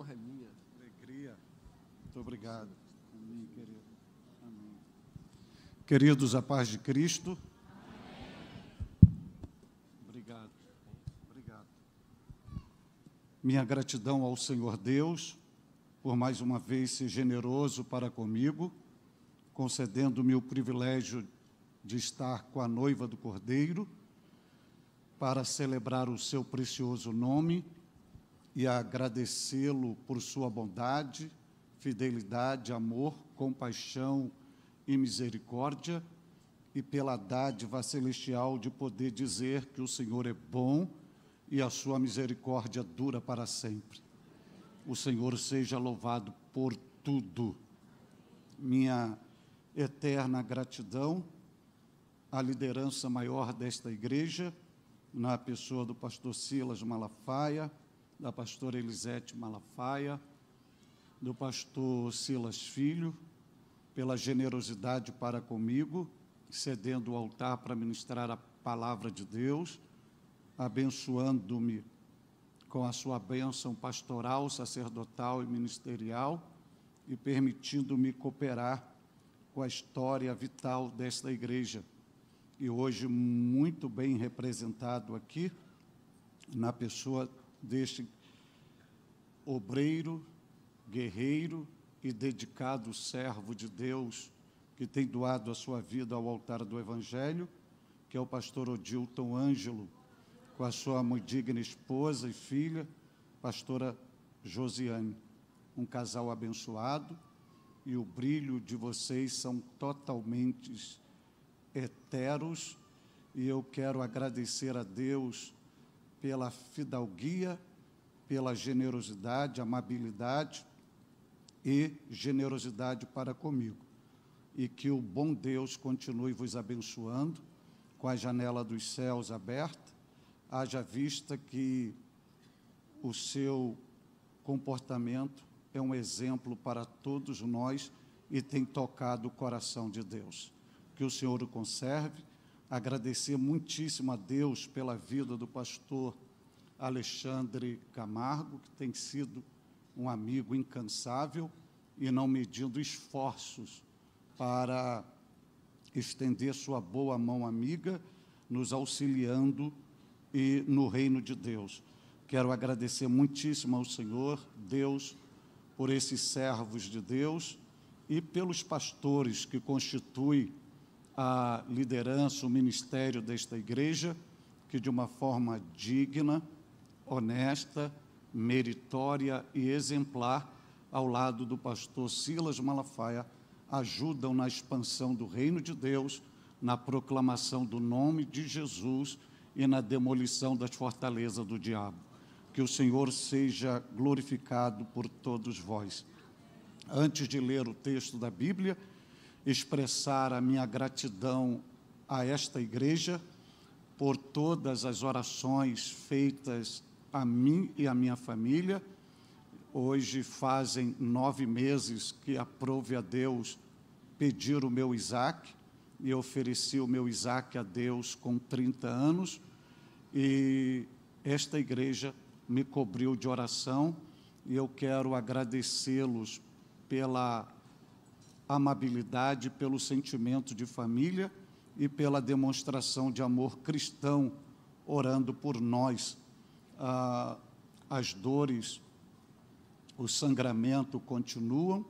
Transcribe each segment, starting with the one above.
honra é minha. Alegria. Muito obrigado. Amém, querido. Amém. Queridos, a paz de Cristo. Obrigado. Obrigado. Minha gratidão ao Senhor Deus por mais uma vez ser generoso para comigo, concedendo-me o privilégio de estar com a noiva do Cordeiro para celebrar o seu precioso nome e agradecê-lo por sua bondade, fidelidade, amor, compaixão e misericórdia, e pela dádiva celestial de poder dizer que o Senhor é bom e a sua misericórdia dura para sempre. O Senhor seja louvado por tudo. Minha eterna gratidão à liderança maior desta igreja, na pessoa do pastor Silas Malafaia da pastora Elisete Malafaia, do pastor Silas Filho, pela generosidade para comigo, cedendo o altar para ministrar a palavra de Deus, abençoando-me com a sua bênção pastoral, sacerdotal e ministerial e permitindo-me cooperar com a história vital desta igreja. E hoje, muito bem representado aqui, na pessoa deste obreiro, guerreiro e dedicado servo de Deus que tem doado a sua vida ao altar do Evangelho, que é o pastor Odilton Ângelo, com a sua muito digna esposa e filha, pastora Josiane. Um casal abençoado e o brilho de vocês são totalmente heteros e eu quero agradecer a Deus pela fidalguia, pela generosidade, amabilidade e generosidade para comigo. E que o bom Deus continue vos abençoando com a janela dos céus aberta, haja vista que o seu comportamento é um exemplo para todos nós e tem tocado o coração de Deus. Que o Senhor o conserve, agradecer muitíssimo a Deus pela vida do pastor Alexandre Camargo, que tem sido um amigo incansável e não medindo esforços para estender sua boa mão amiga, nos auxiliando e no reino de Deus. Quero agradecer muitíssimo ao Senhor, Deus, por esses servos de Deus e pelos pastores que constituem a liderança, o ministério desta igreja, que de uma forma digna, honesta, meritória e exemplar, ao lado do pastor Silas Malafaia, ajudam na expansão do reino de Deus, na proclamação do nome de Jesus e na demolição das fortalezas do diabo. Que o Senhor seja glorificado por todos vós. Antes de ler o texto da Bíblia, expressar a minha gratidão a esta igreja por todas as orações feitas a mim e à minha família. Hoje fazem nove meses que aprove a Deus pedir o meu Isaac, e ofereci o meu Isaac a Deus com 30 anos, e esta igreja me cobriu de oração, e eu quero agradecê-los pela amabilidade, pelo sentimento de família e pela demonstração de amor cristão, orando por nós. Ah, as dores, o sangramento continuam,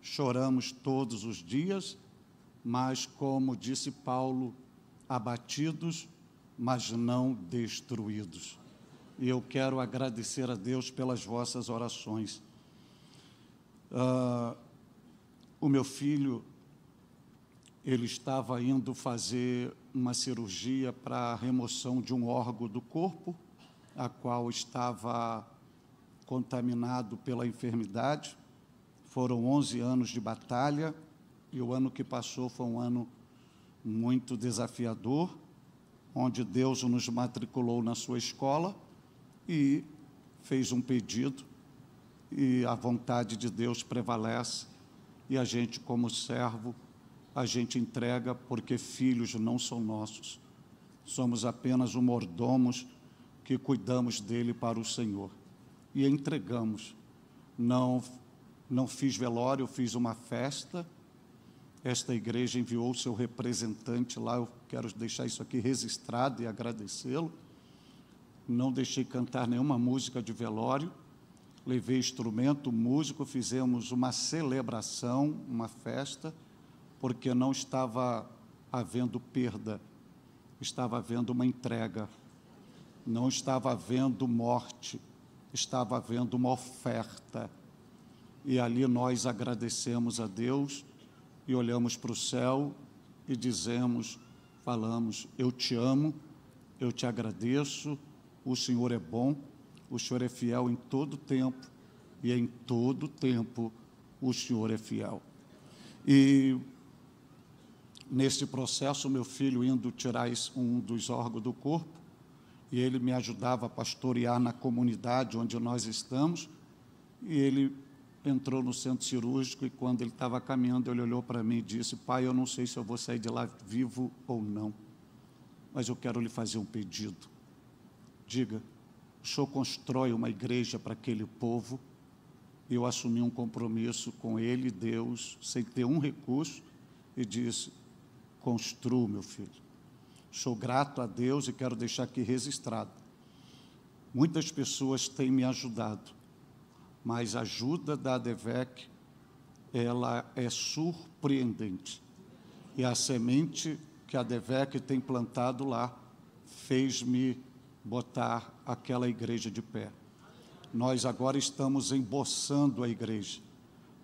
choramos todos os dias, mas, como disse Paulo, abatidos, mas não destruídos. E eu quero agradecer a Deus pelas vossas orações. Ah, o meu filho, ele estava indo fazer uma cirurgia para a remoção de um órgão do corpo, a qual estava contaminado pela enfermidade. Foram 11 anos de batalha e o ano que passou foi um ano muito desafiador, onde Deus nos matriculou na sua escola e fez um pedido e a vontade de Deus prevalece e a gente, como servo, a gente entrega porque filhos não são nossos. Somos apenas um mordomos que cuidamos dele para o Senhor e entregamos. Não não fiz velório, fiz uma festa. Esta igreja enviou seu representante lá, eu quero deixar isso aqui registrado e agradecê-lo. Não deixei cantar nenhuma música de velório levei instrumento, músico, fizemos uma celebração, uma festa, porque não estava havendo perda, estava havendo uma entrega, não estava havendo morte, estava havendo uma oferta. E ali nós agradecemos a Deus e olhamos para o céu e dizemos, falamos: Eu te amo, eu te agradeço, o Senhor é bom o Senhor é fiel em todo tempo, e em todo tempo o Senhor é fiel. E nesse processo, meu filho indo tirar um dos órgãos do corpo, e ele me ajudava a pastorear na comunidade onde nós estamos, e ele entrou no centro cirúrgico e quando ele estava caminhando, ele olhou para mim e disse: "Pai, eu não sei se eu vou sair de lá vivo ou não, mas eu quero lhe fazer um pedido. Diga, o senhor constrói uma igreja para aquele povo. Eu assumi um compromisso com ele, Deus, sem ter um recurso, e disse: construo, meu filho. Sou grato a Deus e quero deixar aqui registrado. Muitas pessoas têm me ajudado, mas a ajuda da ADVEC, ela é surpreendente. E a semente que a ADVEC tem plantado lá fez-me botar aquela igreja de pé. Nós agora estamos emboçando a igreja.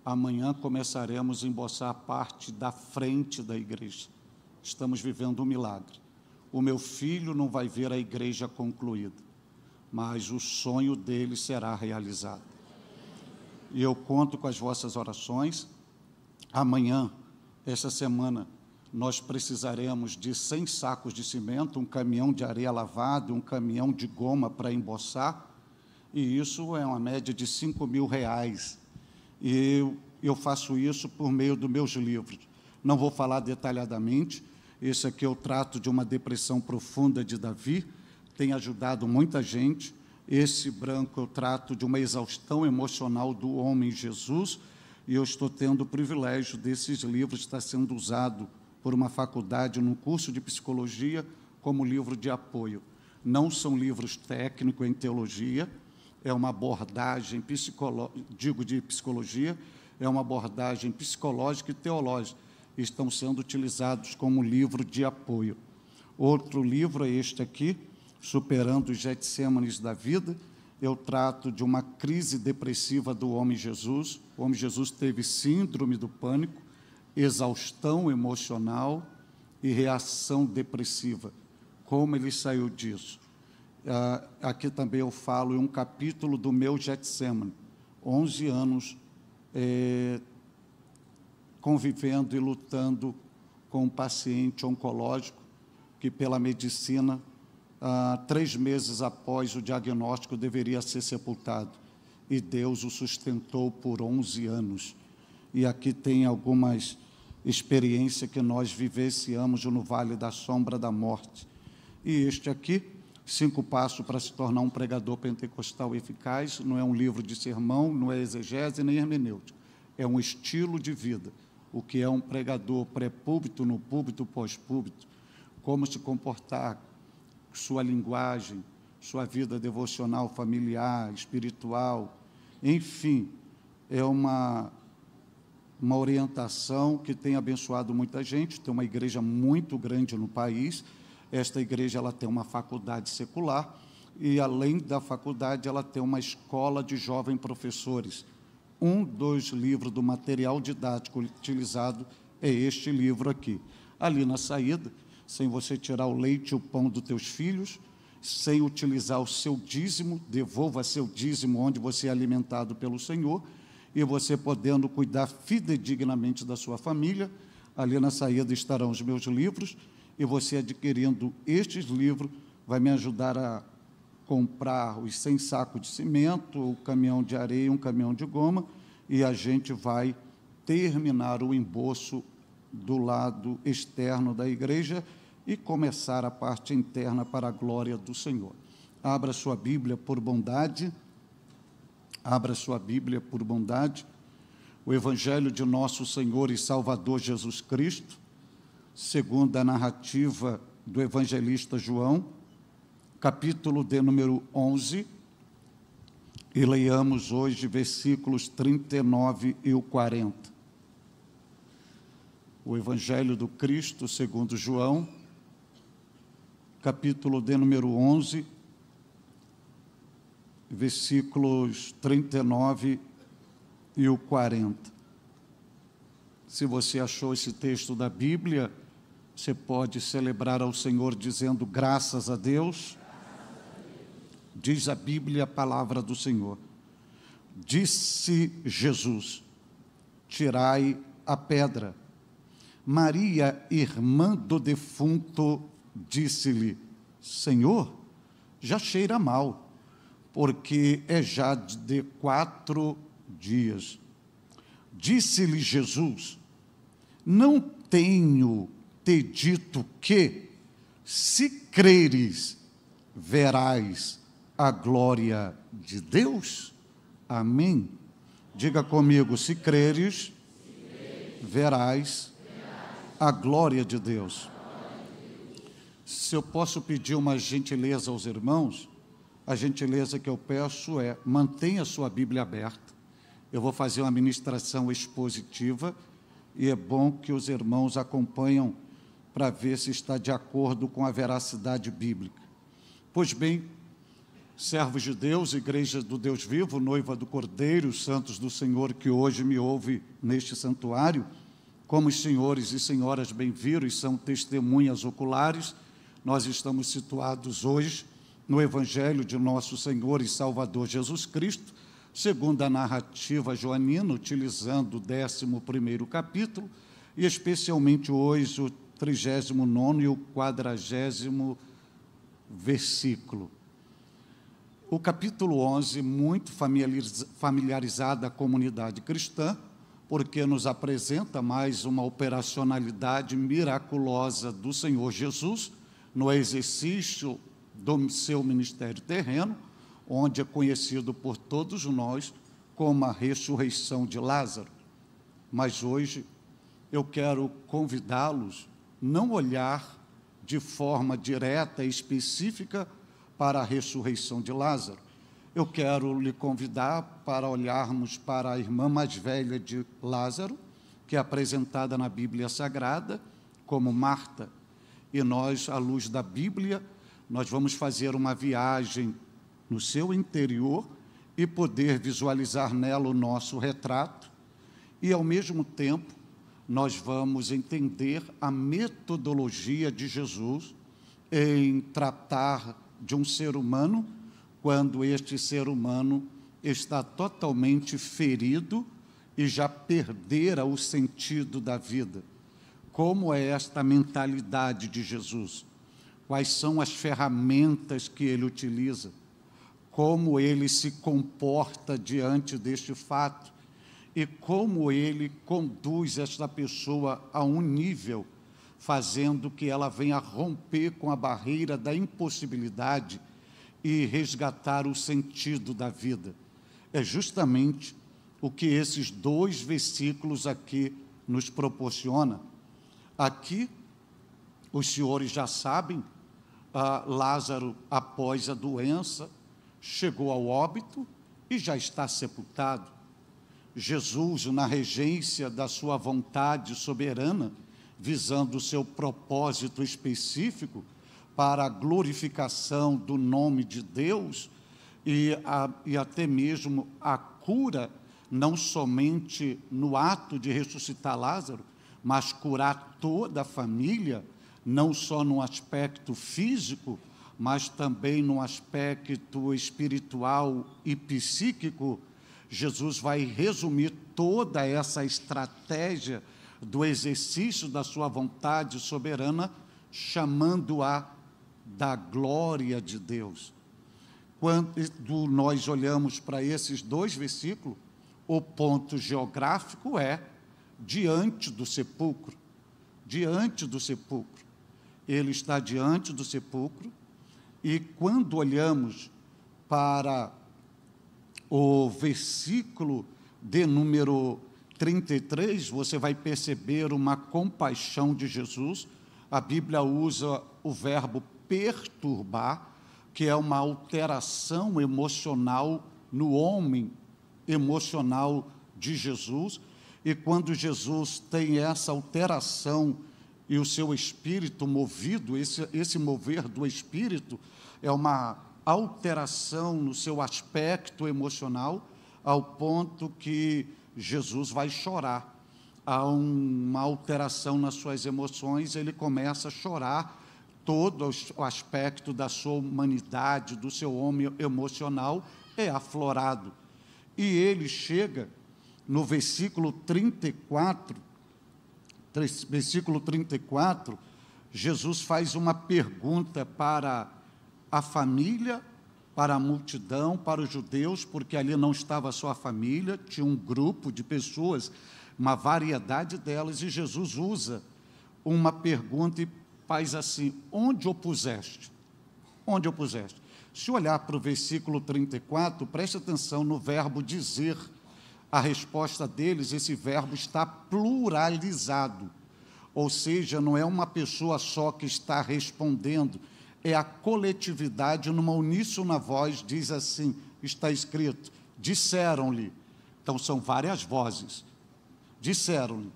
Amanhã começaremos a emboçar a parte da frente da igreja. Estamos vivendo um milagre. O meu filho não vai ver a igreja concluída, mas o sonho dele será realizado. E eu conto com as vossas orações. Amanhã, esta semana, nós precisaremos de 100 sacos de cimento, um caminhão de areia lavada, um caminhão de goma para emboçar, e isso é uma média de 5 mil reais. E eu, eu faço isso por meio dos meus livros. Não vou falar detalhadamente, esse aqui eu é trato de uma depressão profunda de Davi, tem ajudado muita gente. Esse branco eu é trato de uma exaustão emocional do homem Jesus, e eu estou tendo o privilégio desses livros estar sendo usado por uma faculdade no curso de psicologia como livro de apoio. Não são livros técnicos em teologia, é uma abordagem digo de psicologia, é uma abordagem psicológica e teológica. Estão sendo utilizados como livro de apoio. Outro livro é este aqui, Superando os Getsêmanes da Vida. Eu trato de uma crise depressiva do homem Jesus. O homem Jesus teve síndrome do pânico, exaustão emocional e reação depressiva. Como ele saiu disso? Uh, aqui também eu falo em um capítulo do meu Getsemane, 11 anos eh, convivendo e lutando com um paciente oncológico que, pela medicina, ah, três meses após o diagnóstico, deveria ser sepultado. E Deus o sustentou por 11 anos. E aqui tem algumas experiência que nós vivenciamos no vale da sombra da morte. E este aqui, Cinco Passos para se tornar um pregador pentecostal eficaz, não é um livro de sermão, não é exegese nem hermenêutica. É um estilo de vida. O que é um pregador pré púbito no púbito, pós púbito Como se comportar, sua linguagem, sua vida devocional, familiar, espiritual. Enfim, é uma uma orientação que tem abençoado muita gente, tem uma igreja muito grande no país. Esta igreja ela tem uma faculdade secular e além da faculdade ela tem uma escola de jovens professores. Um dos livros do material didático utilizado é este livro aqui. Ali na saída, sem você tirar o leite e o pão dos teus filhos, sem utilizar o seu dízimo, devolva seu dízimo onde você é alimentado pelo Senhor e você podendo cuidar fidedignamente da sua família. Ali na saída estarão os meus livros e você adquirindo estes livros vai me ajudar a comprar os 100 sacos de cimento, o caminhão de areia, um caminhão de goma e a gente vai terminar o embolso do lado externo da igreja e começar a parte interna para a glória do Senhor. Abra sua Bíblia por bondade. Abra sua Bíblia, por bondade. O Evangelho de nosso Senhor e Salvador Jesus Cristo, segundo a narrativa do evangelista João, capítulo de número 11. E leiamos hoje versículos 39 e o 40. O Evangelho do Cristo, segundo João, capítulo de número 11, versículos 39 e o 40. Se você achou esse texto da Bíblia, você pode celebrar ao Senhor dizendo graças a Deus. Diz a Bíblia a palavra do Senhor. Disse Jesus: Tirai a pedra. Maria, irmã do defunto, disse-lhe: Senhor, já cheira mal porque é já de quatro dias. Disse-lhe Jesus: Não tenho te dito que, se creres, verás a glória de Deus? Amém. Diga comigo: se creres, verás a glória de Deus. Se eu posso pedir uma gentileza aos irmãos a gentileza que eu peço é mantenha a sua Bíblia aberta. Eu vou fazer uma ministração expositiva e é bom que os irmãos acompanham para ver se está de acordo com a veracidade bíblica. Pois bem, servos de Deus, igreja do Deus vivo, noiva do Cordeiro, santos do Senhor que hoje me ouve neste santuário, como os senhores e senhoras bem-vindos são testemunhas oculares, nós estamos situados hoje no Evangelho de nosso Senhor e Salvador Jesus Cristo, segundo a narrativa joanina, utilizando o 11 capítulo, e especialmente hoje o 39 e o 40 versículo. O capítulo 11, muito familiarizado à comunidade cristã, porque nos apresenta mais uma operacionalidade miraculosa do Senhor Jesus no exercício do seu ministério terreno, onde é conhecido por todos nós como a ressurreição de Lázaro. Mas hoje eu quero convidá-los não olhar de forma direta e específica para a ressurreição de Lázaro. Eu quero lhe convidar para olharmos para a irmã mais velha de Lázaro, que é apresentada na Bíblia Sagrada como Marta, e nós, à luz da Bíblia, nós vamos fazer uma viagem no seu interior e poder visualizar nela o nosso retrato, e ao mesmo tempo nós vamos entender a metodologia de Jesus em tratar de um ser humano quando este ser humano está totalmente ferido e já perdera o sentido da vida. Como é esta mentalidade de Jesus? quais são as ferramentas que ele utiliza, como ele se comporta diante deste fato e como ele conduz esta pessoa a um nível fazendo que ela venha romper com a barreira da impossibilidade e resgatar o sentido da vida. É justamente o que esses dois versículos aqui nos proporciona. Aqui os senhores já sabem ah, Lázaro, após a doença, chegou ao óbito e já está sepultado. Jesus, na regência da sua vontade soberana, visando o seu propósito específico para a glorificação do nome de Deus e, a, e até mesmo a cura, não somente no ato de ressuscitar Lázaro, mas curar toda a família não só no aspecto físico, mas também no aspecto espiritual e psíquico, Jesus vai resumir toda essa estratégia do exercício da sua vontade soberana, chamando-a da glória de Deus. Quando nós olhamos para esses dois versículos, o ponto geográfico é diante do sepulcro, diante do sepulcro ele está diante do sepulcro, e quando olhamos para o versículo de número 33, você vai perceber uma compaixão de Jesus. A Bíblia usa o verbo perturbar, que é uma alteração emocional no homem emocional de Jesus. E quando Jesus tem essa alteração emocional, e o seu espírito movido, esse, esse mover do espírito é uma alteração no seu aspecto emocional, ao ponto que Jesus vai chorar. Há uma alteração nas suas emoções, ele começa a chorar todo o aspecto da sua humanidade, do seu homem emocional é aflorado. E ele chega no versículo 34 3, versículo 34, Jesus faz uma pergunta para a família, para a multidão, para os judeus, porque ali não estava só a família, tinha um grupo de pessoas, uma variedade delas, e Jesus usa uma pergunta e faz assim: Onde o puseste? Onde o puseste? Se olhar para o versículo 34, preste atenção no verbo dizer a resposta deles, esse verbo está pluralizado. Ou seja, não é uma pessoa só que está respondendo, é a coletividade, numa uníssona voz, diz assim: está escrito, disseram-lhe. Então são várias vozes. Disseram-lhe: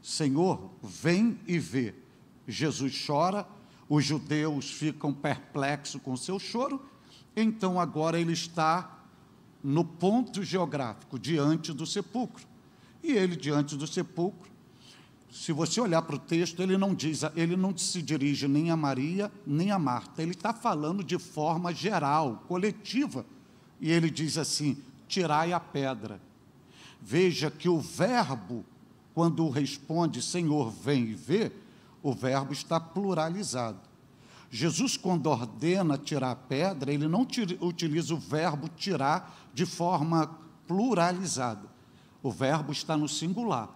Senhor, vem e vê. Jesus chora, os judeus ficam perplexos com seu choro, então agora ele está no ponto geográfico diante do sepulcro. E ele diante do sepulcro, se você olhar para o texto, ele não diz, ele não se dirige nem a Maria nem a Marta. Ele está falando de forma geral, coletiva. E ele diz assim: tirai a pedra. Veja que o verbo, quando responde Senhor, vem e vê, o verbo está pluralizado. Jesus, quando ordena tirar a pedra, ele não tira, utiliza o verbo tirar de forma pluralizada. O verbo está no singular.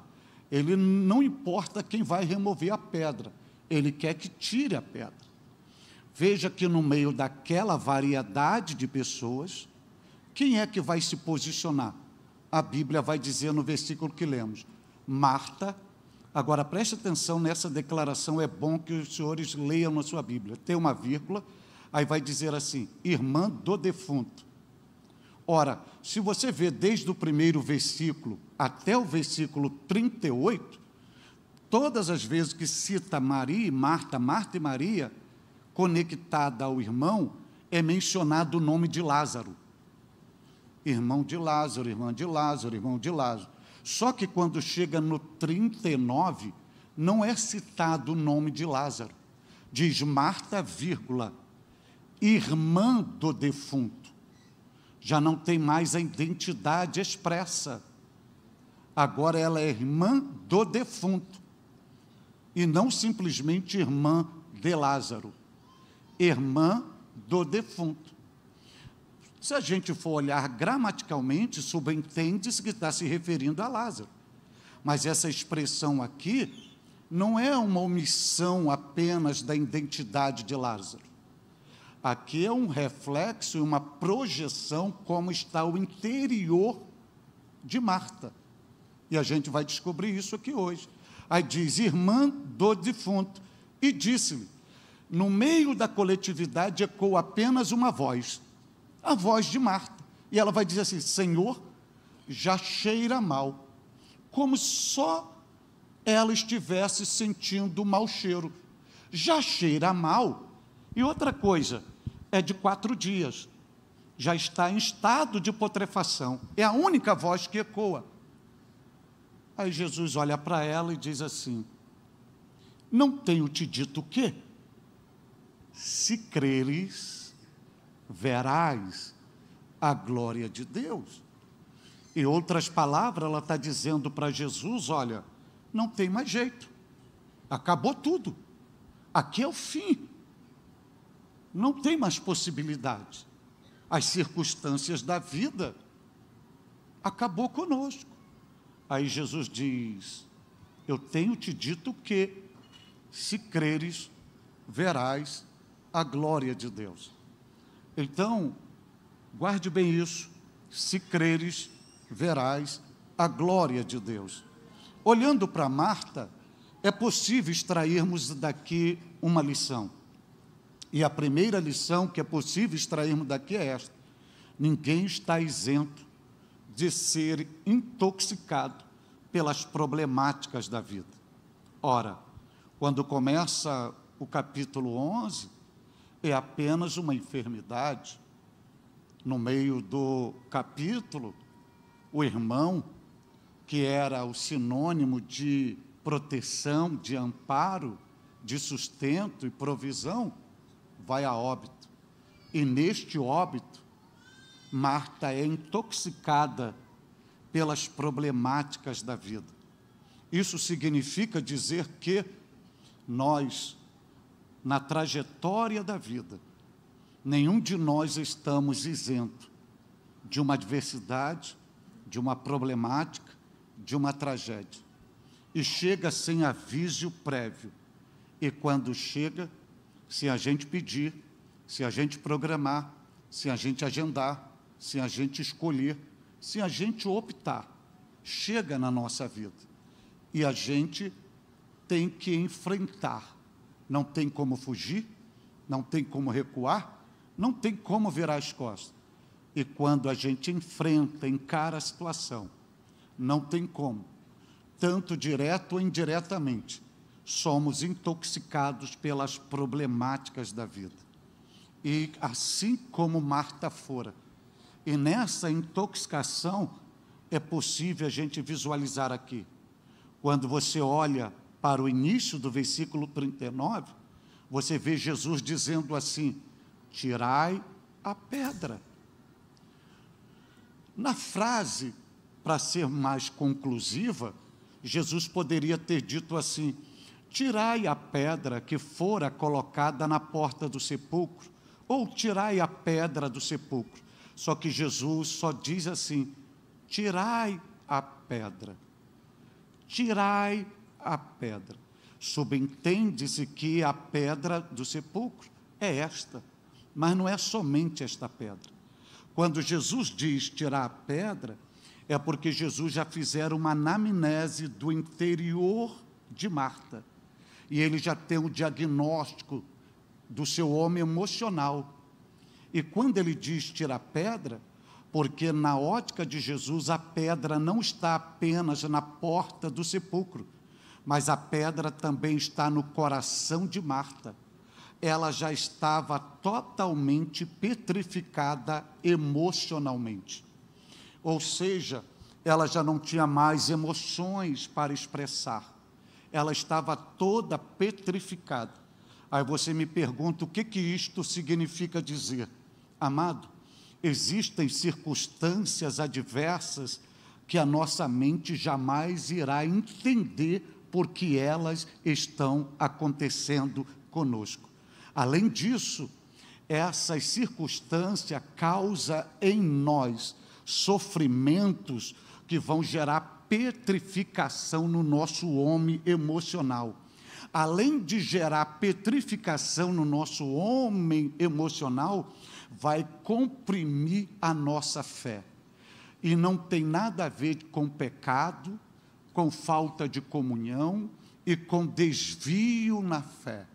Ele não importa quem vai remover a pedra, ele quer que tire a pedra. Veja que no meio daquela variedade de pessoas, quem é que vai se posicionar? A Bíblia vai dizer no versículo que lemos: Marta Agora, preste atenção nessa declaração, é bom que os senhores leiam na sua Bíblia. Tem uma vírgula, aí vai dizer assim: irmã do defunto. Ora, se você vê desde o primeiro versículo até o versículo 38, todas as vezes que cita Maria e Marta, Marta e Maria, conectada ao irmão, é mencionado o nome de Lázaro. Irmão de Lázaro, irmã de Lázaro, irmão de Lázaro. Só que quando chega no 39, não é citado o nome de Lázaro. Diz Marta, vírgula, irmã do defunto. Já não tem mais a identidade expressa. Agora ela é irmã do defunto. E não simplesmente irmã de Lázaro. Irmã do defunto. Se a gente for olhar gramaticalmente, subentende-se que está se referindo a Lázaro. Mas essa expressão aqui não é uma omissão apenas da identidade de Lázaro. Aqui é um reflexo e uma projeção como está o interior de Marta. E a gente vai descobrir isso aqui hoje. Aí diz, irmã do defunto, e disse-lhe: no meio da coletividade ecoou apenas uma voz: a voz de Marta. E ela vai dizer assim: Senhor, já cheira mal. Como só ela estivesse sentindo o mau cheiro. Já cheira mal. E outra coisa, é de quatro dias. Já está em estado de putrefação. É a única voz que ecoa. Aí Jesus olha para ela e diz assim: Não tenho te dito o quê? Se creres, verás a glória de Deus. Em outras palavras, ela está dizendo para Jesus: olha, não tem mais jeito, acabou tudo, aqui é o fim, não tem mais possibilidade. As circunstâncias da vida acabou conosco. Aí Jesus diz: Eu tenho te dito que, se creres, verás a glória de Deus. Então, guarde bem isso. Se creres, verás a glória de Deus. Olhando para Marta, é possível extrairmos daqui uma lição. E a primeira lição que é possível extrairmos daqui é esta: ninguém está isento de ser intoxicado pelas problemáticas da vida. Ora, quando começa o capítulo 11, é apenas uma enfermidade. No meio do capítulo, o irmão, que era o sinônimo de proteção, de amparo, de sustento e provisão, vai a óbito. E neste óbito, Marta é intoxicada pelas problemáticas da vida. Isso significa dizer que nós na trajetória da vida, nenhum de nós estamos isento de uma adversidade, de uma problemática, de uma tragédia. E chega sem aviso prévio. E quando chega, se a gente pedir, se a gente programar, se a gente agendar, se a gente escolher, se a gente optar, chega na nossa vida. E a gente tem que enfrentar não tem como fugir, não tem como recuar, não tem como virar as costas. E quando a gente enfrenta, encara a situação, não tem como, tanto direto ou indiretamente, somos intoxicados pelas problemáticas da vida. E assim como Marta fora. E nessa intoxicação é possível a gente visualizar aqui. Quando você olha para o início do versículo 39, você vê Jesus dizendo assim: Tirai a pedra. Na frase, para ser mais conclusiva, Jesus poderia ter dito assim: Tirai a pedra que fora colocada na porta do sepulcro, ou tirai a pedra do sepulcro. Só que Jesus só diz assim: Tirai a pedra. Tirai a pedra. Subentende-se que a pedra do sepulcro é esta, mas não é somente esta pedra. Quando Jesus diz tirar a pedra, é porque Jesus já fizera uma anamnese do interior de Marta. E ele já tem o diagnóstico do seu homem emocional. E quando ele diz tirar a pedra, porque na ótica de Jesus a pedra não está apenas na porta do sepulcro, mas a pedra também está no coração de Marta. Ela já estava totalmente petrificada emocionalmente. Ou seja, ela já não tinha mais emoções para expressar. Ela estava toda petrificada. Aí você me pergunta o que, que isto significa dizer. Amado, existem circunstâncias adversas que a nossa mente jamais irá entender porque elas estão acontecendo conosco. Além disso, essas circunstâncias causa em nós sofrimentos que vão gerar petrificação no nosso homem emocional. Além de gerar petrificação no nosso homem emocional, vai comprimir a nossa fé. E não tem nada a ver com pecado, com falta de comunhão e com desvio na fé.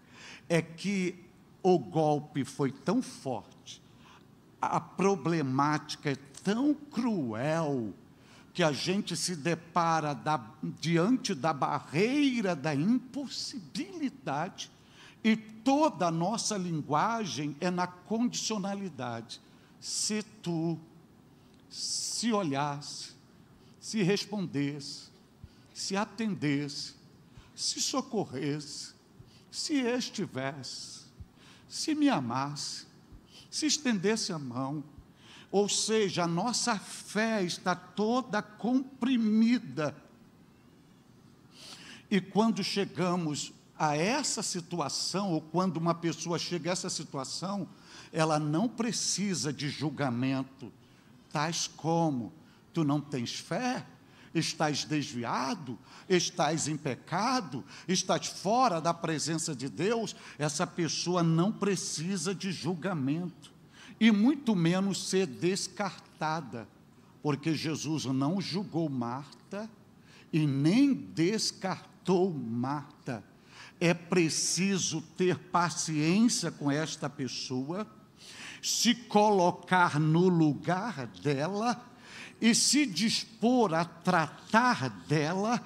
É que o golpe foi tão forte, a problemática é tão cruel, que a gente se depara da, diante da barreira da impossibilidade e toda a nossa linguagem é na condicionalidade. Se tu, se olhasse, se respondesse, se atendesse, se socorresse, se estivesse, se me amasse, se estendesse a mão. Ou seja, a nossa fé está toda comprimida. E quando chegamos a essa situação, ou quando uma pessoa chega a essa situação, ela não precisa de julgamento, tais como: tu não tens fé? Estás desviado? Estás em pecado? Estás fora da presença de Deus? Essa pessoa não precisa de julgamento e muito menos ser descartada, porque Jesus não julgou Marta e nem descartou Marta. É preciso ter paciência com esta pessoa, se colocar no lugar dela e se dispor a tratar dela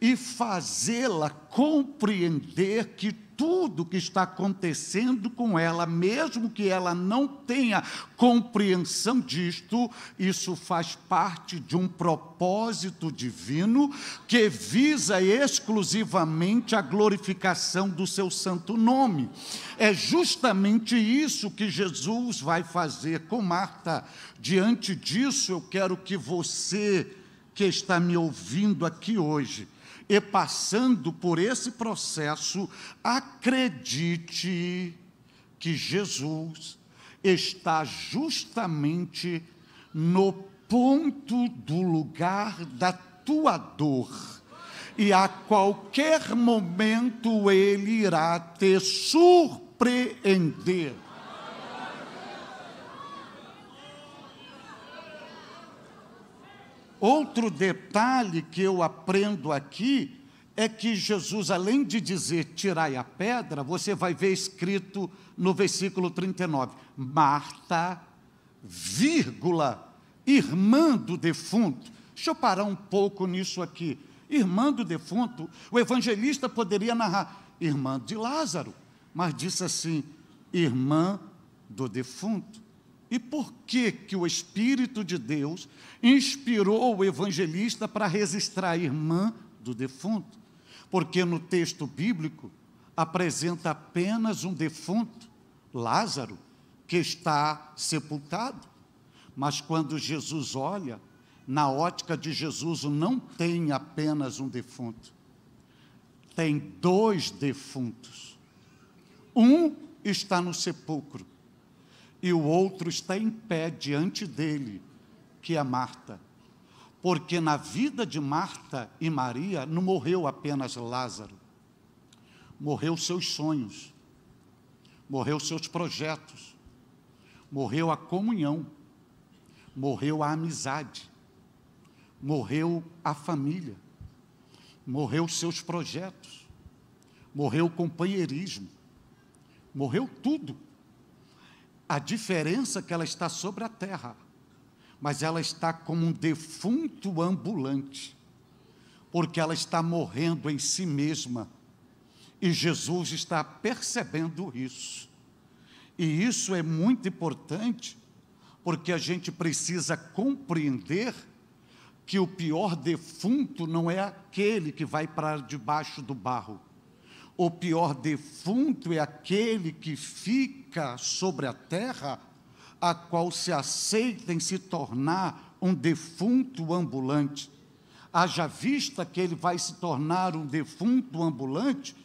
e fazê-la compreender que tudo que está acontecendo com ela, mesmo que ela não tenha compreensão disto, isso faz parte de um propósito divino que visa exclusivamente a glorificação do seu santo nome. É justamente isso que Jesus vai fazer com Marta. Diante disso, eu quero que você que está me ouvindo aqui hoje, e passando por esse processo, acredite que Jesus está justamente no ponto do lugar da tua dor. E a qualquer momento ele irá te surpreender. Outro detalhe que eu aprendo aqui é que Jesus, além de dizer tirai a pedra, você vai ver escrito no versículo 39, Marta, vírgula, irmã do defunto. Deixa eu parar um pouco nisso aqui. Irmã do defunto, o evangelista poderia narrar, irmã de Lázaro, mas disse assim, irmã do defunto. E por que, que o Espírito de Deus inspirou o evangelista para registrar a irmã do defunto? Porque no texto bíblico apresenta apenas um defunto, Lázaro, que está sepultado. Mas quando Jesus olha, na ótica de Jesus não tem apenas um defunto, tem dois defuntos. Um está no sepulcro e o outro está em pé diante dele, que é Marta. Porque na vida de Marta e Maria não morreu apenas Lázaro, morreu seus sonhos, morreu seus projetos, morreu a comunhão, morreu a amizade, morreu a família, morreu seus projetos, morreu o companheirismo, morreu tudo a diferença é que ela está sobre a terra, mas ela está como um defunto ambulante, porque ela está morrendo em si mesma. E Jesus está percebendo isso. E isso é muito importante, porque a gente precisa compreender que o pior defunto não é aquele que vai para debaixo do barro. O pior defunto é aquele que fica única sobre a terra, a qual se aceita em se tornar um defunto ambulante. Haja vista que ele vai se tornar um defunto ambulante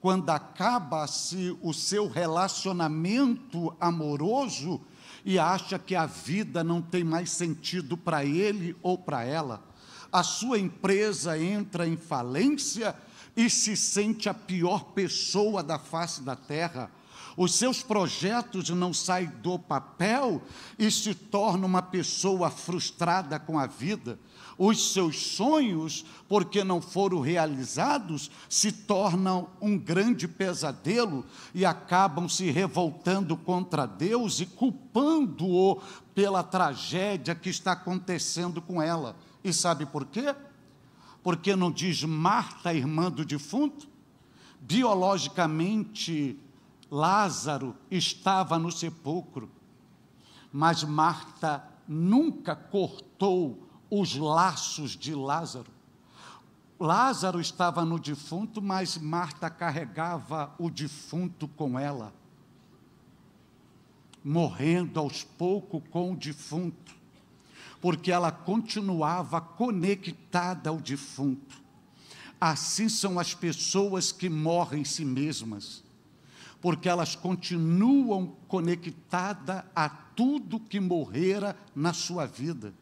quando acaba-se o seu relacionamento amoroso e acha que a vida não tem mais sentido para ele ou para ela. A sua empresa entra em falência e se sente a pior pessoa da face da terra os seus projetos não saem do papel e se torna uma pessoa frustrada com a vida. Os seus sonhos, porque não foram realizados, se tornam um grande pesadelo e acabam se revoltando contra Deus e culpando-o pela tragédia que está acontecendo com ela. E sabe por quê? Porque não diz Marta, irmã do defunto? Biologicamente, Lázaro estava no sepulcro, mas Marta nunca cortou os laços de Lázaro. Lázaro estava no defunto, mas Marta carregava o defunto com ela, morrendo aos poucos com o defunto, porque ela continuava conectada ao defunto. Assim são as pessoas que morrem em si mesmas porque elas continuam conectadas a tudo que morrera na sua vida.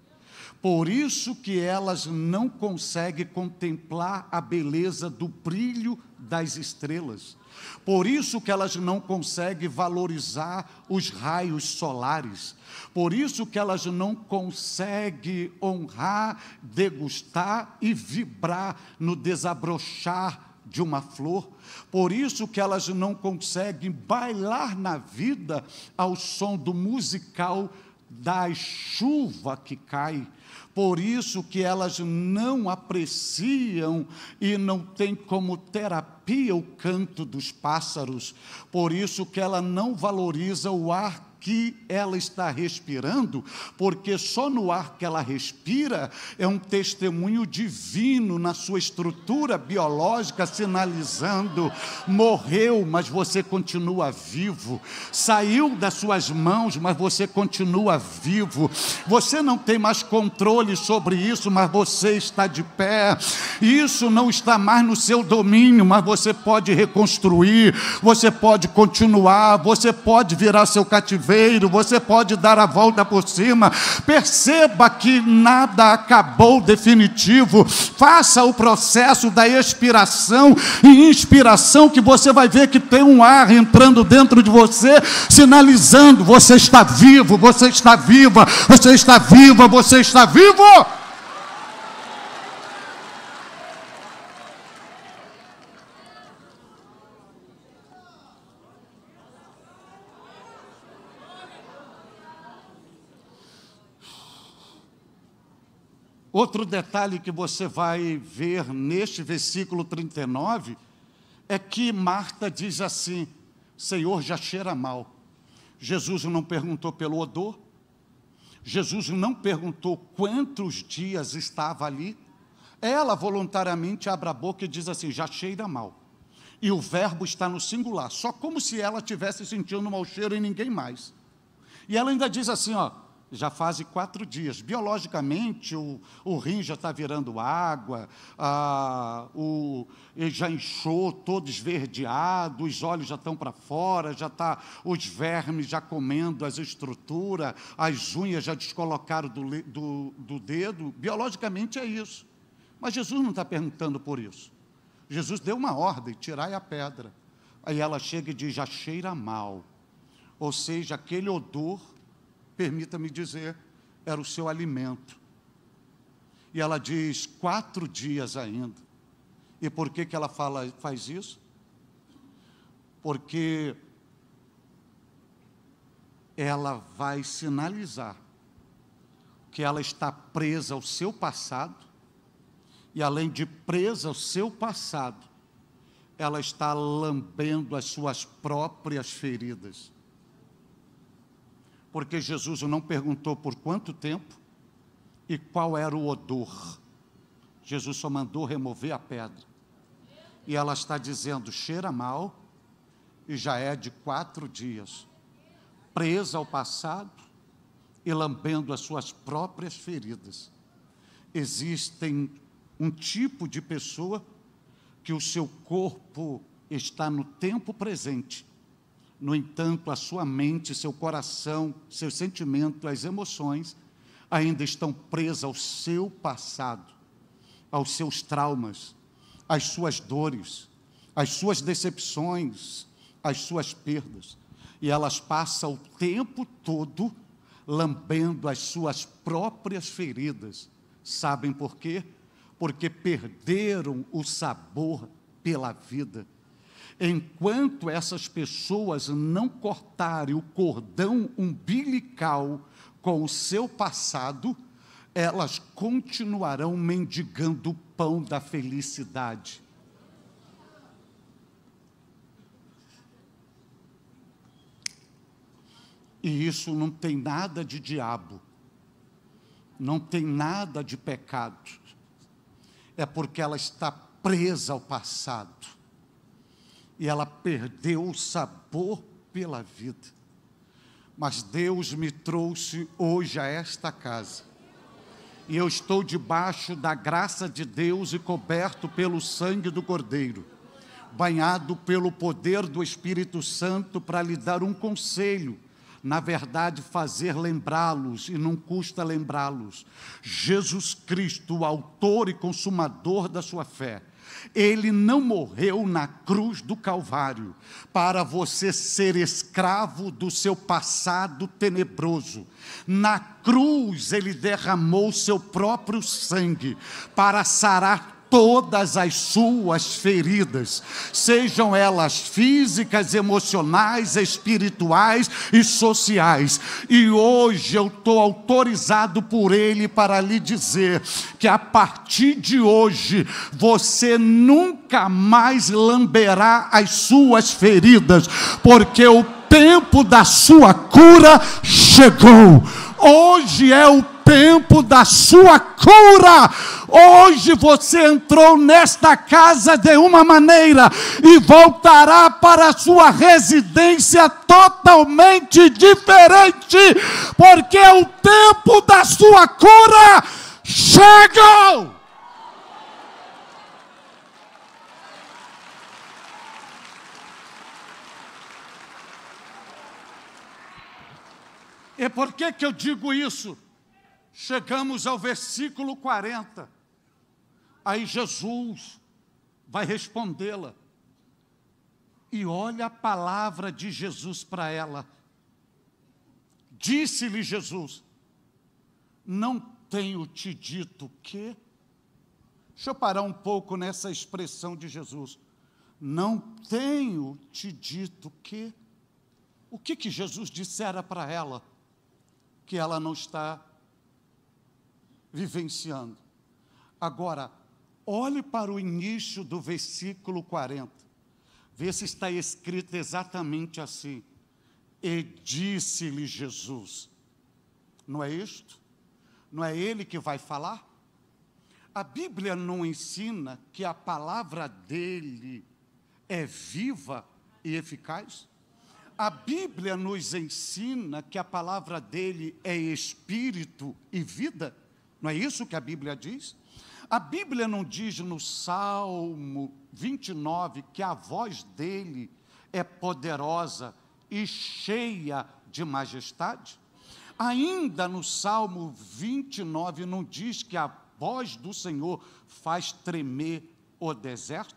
Por isso que elas não conseguem contemplar a beleza do brilho das estrelas. Por isso que elas não conseguem valorizar os raios solares. Por isso que elas não conseguem honrar, degustar e vibrar no desabrochar de uma flor, por isso que elas não conseguem bailar na vida ao som do musical da chuva que cai. Por isso que elas não apreciam e não têm como terapia o canto dos pássaros. Por isso que ela não valoriza o ar que ela está respirando, porque só no ar que ela respira é um testemunho divino na sua estrutura biológica, sinalizando: morreu, mas você continua vivo, saiu das suas mãos, mas você continua vivo, você não tem mais controle sobre isso, mas você está de pé, isso não está mais no seu domínio, mas você pode reconstruir, você pode continuar, você pode virar seu cativeiro você pode dar a volta por cima. Perceba que nada acabou definitivo. Faça o processo da expiração e inspiração, que você vai ver que tem um ar entrando dentro de você, sinalizando: você está vivo, você está viva, você está viva, você está vivo. Outro detalhe que você vai ver neste versículo 39 é que Marta diz assim: Senhor, já cheira mal. Jesus não perguntou pelo odor, Jesus não perguntou quantos dias estava ali. Ela voluntariamente abre a boca e diz assim: já cheira mal. E o verbo está no singular, só como se ela tivesse sentindo um mau cheiro em ninguém mais. E ela ainda diz assim: ó, já fazem quatro dias. Biologicamente, o, o rim já está virando água, a, o, ele já inchou, todo esverdeado, os olhos já estão para fora, já tá os vermes já comendo as estruturas, as unhas já descolocaram do, do, do dedo. Biologicamente é isso. Mas Jesus não está perguntando por isso. Jesus deu uma ordem: tirai a pedra. Aí ela chega e diz: já cheira mal. Ou seja, aquele odor permita-me dizer, era o seu alimento. E ela diz: quatro dias ainda. E por que, que ela fala, faz isso? Porque ela vai sinalizar que ela está presa ao seu passado, e além de presa ao seu passado, ela está lambendo as suas próprias feridas porque Jesus não perguntou por quanto tempo e qual era o odor. Jesus só mandou remover a pedra. E ela está dizendo: cheira mal e já é de quatro dias, presa ao passado e lambendo as suas próprias feridas. Existem um tipo de pessoa que o seu corpo está no tempo presente, no entanto, a sua mente, seu coração, seus sentimentos, as emoções ainda estão presas ao seu passado, aos seus traumas, às suas dores, às suas decepções, às suas perdas. E elas passam o tempo todo lambendo as suas próprias feridas. Sabem por quê? Porque perderam o sabor pela vida Enquanto essas pessoas não cortarem o cordão umbilical com o seu passado, elas continuarão mendigando o pão da felicidade. E isso não tem nada de diabo, não tem nada de pecado, é porque ela está presa ao passado e ela perdeu o sabor pela vida. Mas Deus me trouxe hoje a esta casa. E eu estou debaixo da graça de Deus e coberto pelo sangue do Cordeiro, banhado pelo poder do Espírito Santo para lhe dar um conselho na verdade, fazer lembrá-los, e não custa lembrá-los. Jesus Cristo, o autor e consumador da sua fé, ele não morreu na cruz do Calvário para você ser escravo do seu passado tenebroso. Na cruz, ele derramou seu próprio sangue para sarar todas as suas feridas, sejam elas físicas, emocionais, espirituais e sociais. E hoje eu estou autorizado por Ele para lhe dizer que a partir de hoje você nunca mais lamberá as suas feridas, porque o tempo da sua cura chegou. Hoje é o tempo da sua cura. Hoje você entrou nesta casa de uma maneira e voltará para a sua residência totalmente diferente, porque o tempo da sua cura chegou. E por que, que eu digo isso? Chegamos ao versículo 40. Aí Jesus vai respondê-la. E olha a palavra de Jesus para ela. Disse-lhe Jesus: Não tenho te dito que. Deixa eu parar um pouco nessa expressão de Jesus. Não tenho te dito que. O que, que Jesus dissera para ela? Que ela não está vivenciando. Agora, olhe para o início do versículo 40, vê se está escrito exatamente assim. E disse-lhe Jesus: Não é isto? Não é ele que vai falar? A Bíblia não ensina que a palavra dele é viva e eficaz? A Bíblia nos ensina que a palavra dele é espírito e vida? Não é isso que a Bíblia diz? A Bíblia não diz no Salmo 29 que a voz dele é poderosa e cheia de majestade? Ainda no Salmo 29 não diz que a voz do Senhor faz tremer o deserto?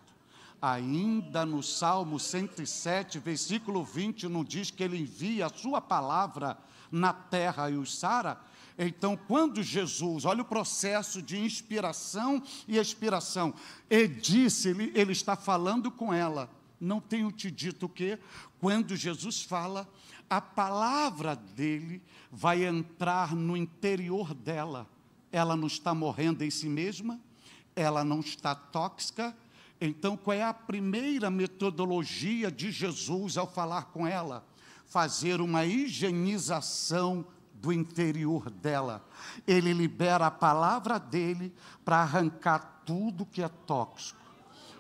Ainda no Salmo 107, versículo 20, não diz que ele envia a sua palavra na terra e os sara? Então, quando Jesus, olha o processo de inspiração e expiração, e disse, ele, ele está falando com ela, não tenho te dito o que, quando Jesus fala, a palavra dele vai entrar no interior dela. Ela não está morrendo em si mesma, ela não está tóxica. Então, qual é a primeira metodologia de Jesus ao falar com ela? Fazer uma higienização do interior dela. Ele libera a palavra dele para arrancar tudo que é tóxico.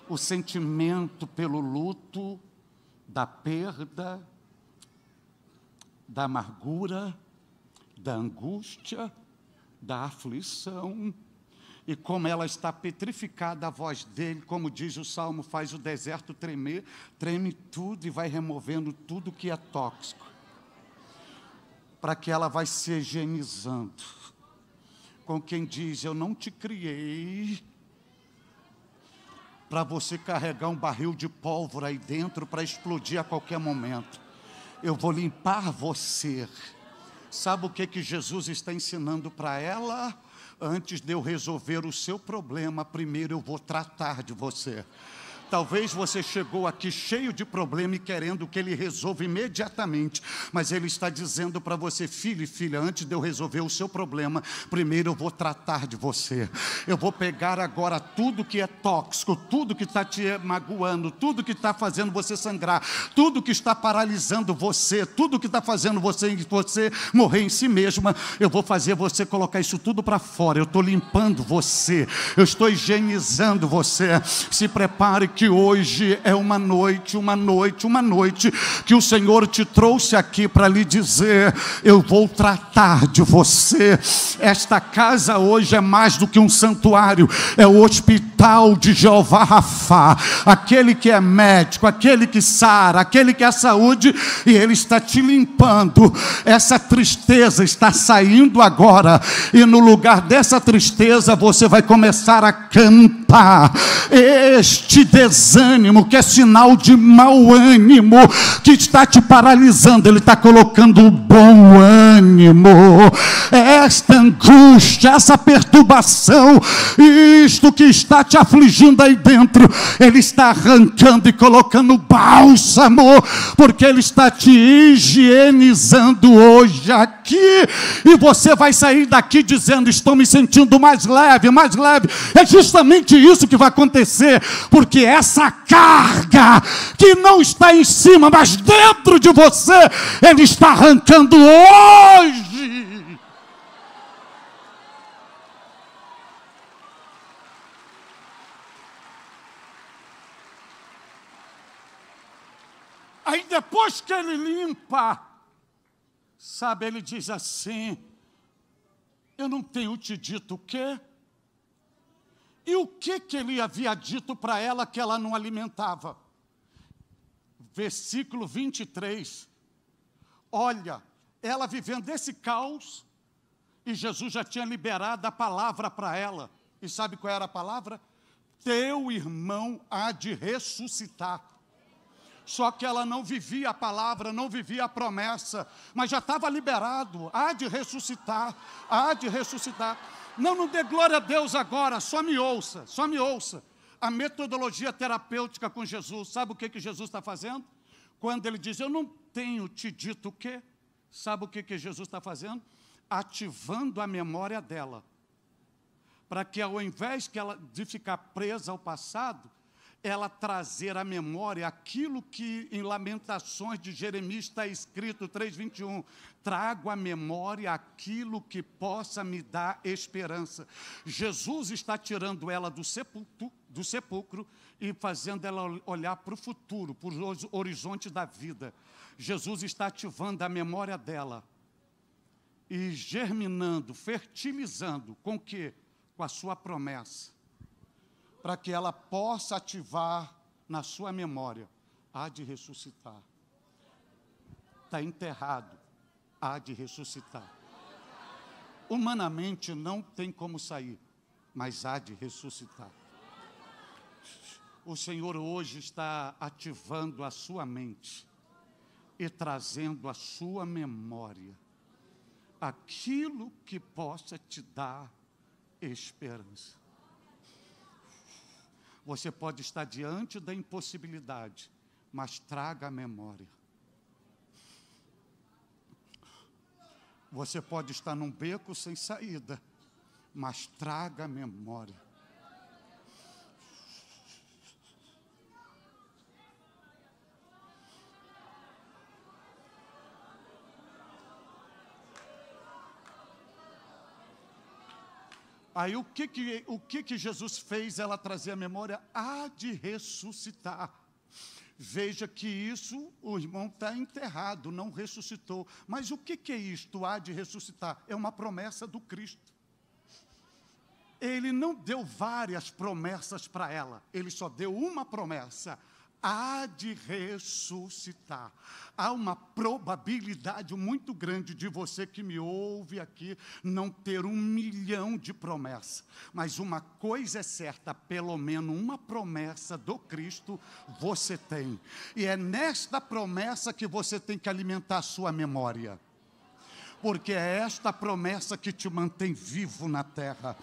O sentimento pelo luto, da perda, da amargura, da angústia, da aflição. E como ela está petrificada, a voz dele, como diz o salmo, faz o deserto tremer, treme tudo e vai removendo tudo que é tóxico para que ela vai se higienizando. Com quem diz: Eu não te criei para você carregar um barril de pólvora aí dentro para explodir a qualquer momento. Eu vou limpar você. Sabe o que, que Jesus está ensinando para ela? Antes de eu resolver o seu problema, primeiro eu vou tratar de você. Talvez você chegou aqui cheio de problema e querendo que ele resolva imediatamente, mas ele está dizendo para você, filho e filha, antes de eu resolver o seu problema, primeiro eu vou tratar de você. Eu vou pegar agora tudo que é tóxico, tudo que está te magoando, tudo que está fazendo você sangrar, tudo que está paralisando você, tudo que está fazendo você, você morrer em si mesma. Eu vou fazer você colocar isso tudo para fora. Eu estou limpando você, eu estou higienizando você. Se prepare que que hoje é uma noite, uma noite, uma noite que o Senhor te trouxe aqui para lhe dizer: eu vou tratar de você. Esta casa hoje é mais do que um santuário, é o hospital de Jeová Rafá, aquele que é médico, aquele que sara, aquele que é saúde, e ele está te limpando. Essa tristeza está saindo agora, e no lugar dessa tristeza você vai começar a cantar. Este desânimo, que é sinal de mau ânimo, que está te paralisando, Ele está colocando o bom ânimo. É esta angústia, essa perturbação, isto que está te afligindo aí dentro, Ele está arrancando e colocando bálsamo, porque Ele está te higienizando hoje aqui, e você vai sair daqui dizendo: Estou me sentindo mais leve, mais leve. É justamente isso que vai acontecer, porque essa carga que não está em cima, mas dentro de você, Ele está arrancando hoje Aí depois que ele limpa, sabe, ele diz assim: Eu não tenho te dito o quê? E o que, que ele havia dito para ela que ela não alimentava? Versículo 23. Olha, ela vivendo esse caos, e Jesus já tinha liberado a palavra para ela. E sabe qual era a palavra? Teu irmão há de ressuscitar. Só que ela não vivia a palavra, não vivia a promessa, mas já estava liberado. Há de ressuscitar, há de ressuscitar. Não, não dê glória a Deus agora, só me ouça, só me ouça. A metodologia terapêutica com Jesus, sabe o que, que Jesus está fazendo? Quando ele diz, eu não tenho te dito o quê? Sabe o que, que Jesus está fazendo? Ativando a memória dela. Para que ao invés que ela, de ficar presa ao passado, ela trazer à memória aquilo que em Lamentações de Jeremias está escrito 3:21, trago à memória aquilo que possa me dar esperança. Jesus está tirando ela do sepulcro, do sepulcro e fazendo ela olhar para o futuro, para os horizontes da vida. Jesus está ativando a memória dela e germinando, fertilizando com que? Com a sua promessa para que ela possa ativar na sua memória: há de ressuscitar. Está enterrado, há de ressuscitar. Humanamente não tem como sair, mas há de ressuscitar. O Senhor hoje está ativando a sua mente e trazendo à sua memória aquilo que possa te dar esperança. Você pode estar diante da impossibilidade, mas traga a memória. Você pode estar num beco sem saída, mas traga a memória. Aí o que que, o que que Jesus fez ela trazer à memória? Há de ressuscitar. Veja que isso, o irmão está enterrado, não ressuscitou. Mas o que, que é isto, há de ressuscitar? É uma promessa do Cristo. Ele não deu várias promessas para ela, ele só deu uma promessa há de ressuscitar. Há uma probabilidade muito grande de você que me ouve aqui não ter um milhão de promessas, mas uma coisa é certa: pelo menos uma promessa do Cristo você tem, e é nesta promessa que você tem que alimentar a sua memória porque é esta promessa que te mantém vivo na terra,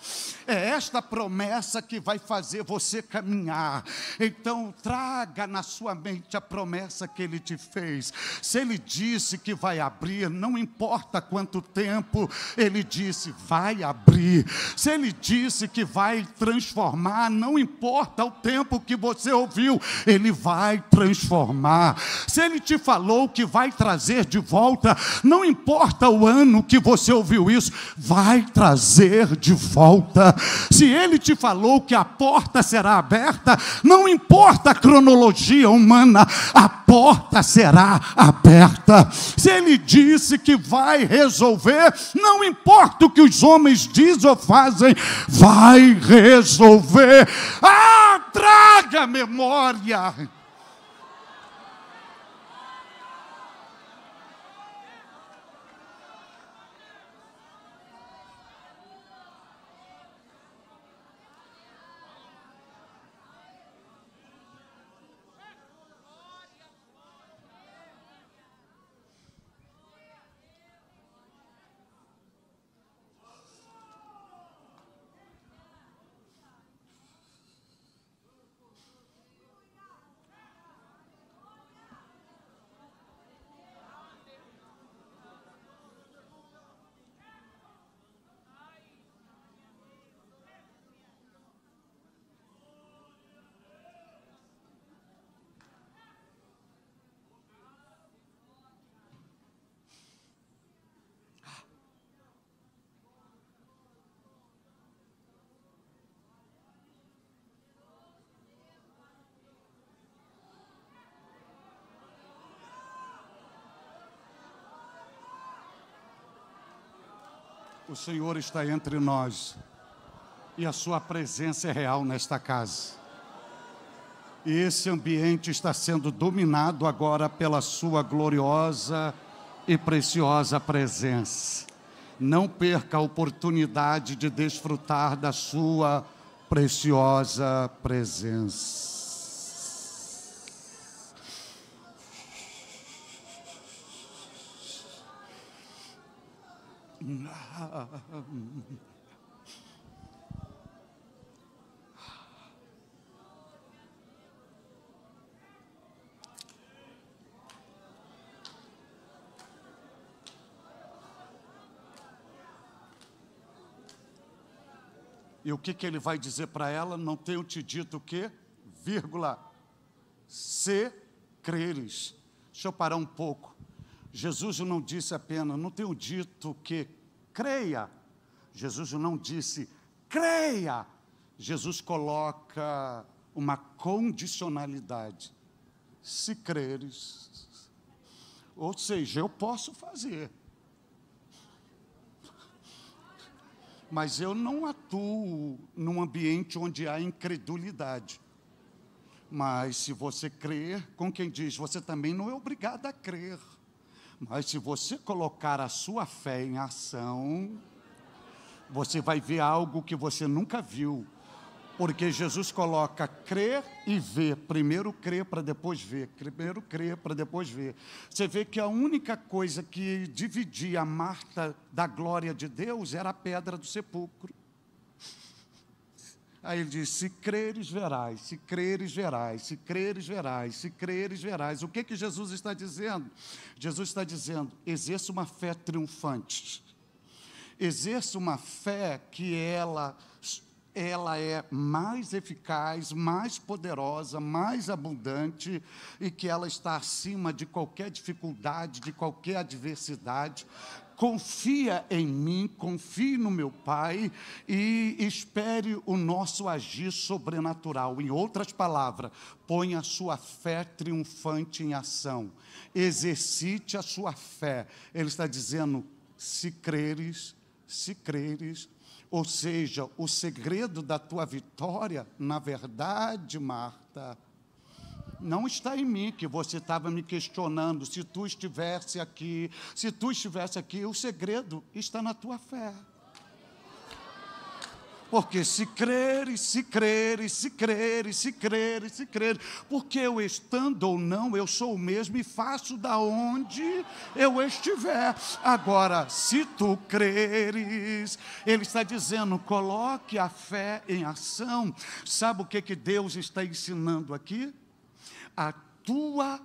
é esta promessa que vai fazer você caminhar. Então, traga na sua mente a promessa que ele te fez. Se ele disse que vai abrir, não importa quanto tempo, ele disse, vai abrir. Se ele disse que vai transformar, não importa o tempo que você ouviu, ele vai transformar. Se ele te falou que vai trazer de volta, não importa o ano que você ouviu isso, vai trazer de volta. Se ele te falou que a porta será aberta, não importa a cronologia humana, a porta será aberta. Se ele disse que vai resolver, não importa o que os homens dizem ou fazem, vai resolver. Ah, traga memória O Senhor está entre nós e a Sua presença é real nesta casa. E esse ambiente está sendo dominado agora pela Sua gloriosa e preciosa presença. Não perca a oportunidade de desfrutar da Sua preciosa presença. E o que, que ele vai dizer para ela? Não tenho te dito o quê? Vírgula. Se creres. Deixa eu parar um pouco. Jesus não disse apenas, não tenho dito que creia. Jesus não disse, creia. Jesus coloca uma condicionalidade. Se creres. Ou seja, eu posso fazer. Mas eu não atuo num ambiente onde há incredulidade. Mas se você crer, com quem diz, você também não é obrigado a crer. Mas se você colocar a sua fé em ação, você vai ver algo que você nunca viu. Porque Jesus coloca crer e ver. Primeiro crer para depois ver. Primeiro crer para depois ver. Você vê que a única coisa que dividia a Marta da glória de Deus era a pedra do sepulcro. Aí ele diz: se creres, verás, se creres, verás, se creres, verás, se creres, verás. O que que Jesus está dizendo? Jesus está dizendo: exerça uma fé triunfante. Exerça uma fé que ela ela é mais eficaz, mais poderosa, mais abundante e que ela está acima de qualquer dificuldade, de qualquer adversidade, confia em mim, confie no meu Pai e espere o nosso agir sobrenatural. Em outras palavras, ponha a sua fé triunfante em ação, exercite a sua fé. Ele está dizendo: se creres, se creres, ou seja, o segredo da tua vitória, na verdade, Marta, não está em mim que você estava me questionando. Se tu estivesse aqui, se tu estivesse aqui, o segredo está na tua fé. Porque se creres, se creres, se creres, se creres, se creres, porque eu estando ou não, eu sou o mesmo e faço da onde eu estiver. Agora, se tu creres, ele está dizendo, coloque a fé em ação. Sabe o que, que Deus está ensinando aqui? a tua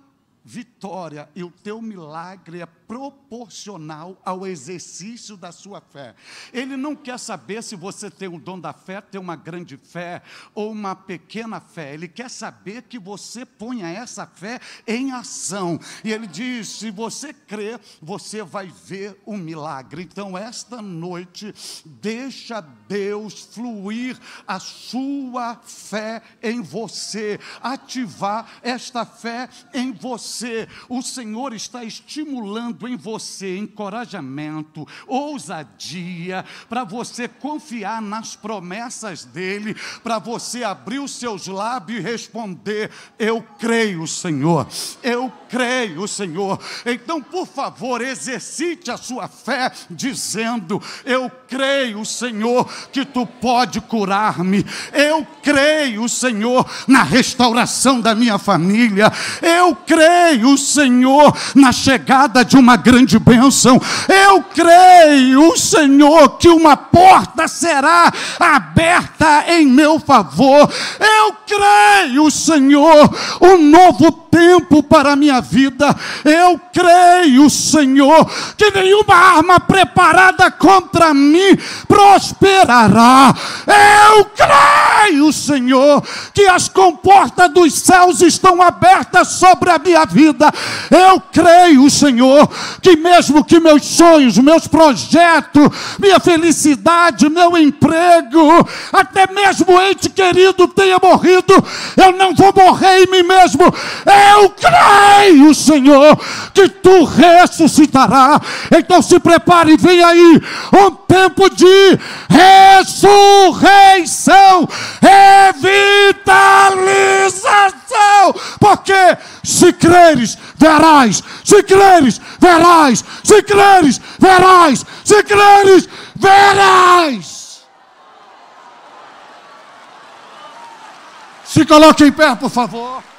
vitória e o teu milagre é proporcional ao exercício da sua fé. Ele não quer saber se você tem o dom da fé, tem uma grande fé ou uma pequena fé. Ele quer saber que você ponha essa fé em ação. E ele diz: se você crer, você vai ver o um milagre. Então, esta noite, deixa Deus fluir a sua fé em você, ativar esta fé em você você, o Senhor está estimulando em você encorajamento, ousadia, para você confiar nas promessas dEle, para você abrir os seus lábios e responder: Eu creio, Senhor, eu creio, Senhor. Então, por favor, exercite a sua fé, dizendo: Eu creio, Senhor, que tu pode curar-me. Eu creio, Senhor, na restauração da minha família. Eu creio creio, Senhor, na chegada de uma grande bênção. Eu creio, Senhor, que uma porta será aberta em meu favor. Eu creio, Senhor, um novo tempo para a minha vida. Eu creio, Senhor, que nenhuma arma preparada contra mim prosperará. Eu creio, Senhor, que as comportas dos céus estão abertas sobre a minha vida. Eu creio, Senhor, que mesmo que meus sonhos, meus projetos, minha felicidade, meu emprego, até mesmo ente querido tenha morrido, eu não vou morrer em mim mesmo. Eu eu creio, Senhor, que tu ressuscitará. Então se prepare e vem aí um tempo de ressurreição revitalização. Porque se creres, verás. Se creres, verás. Se creres, verás. Se creres, verás. Se coloque em pé, por favor.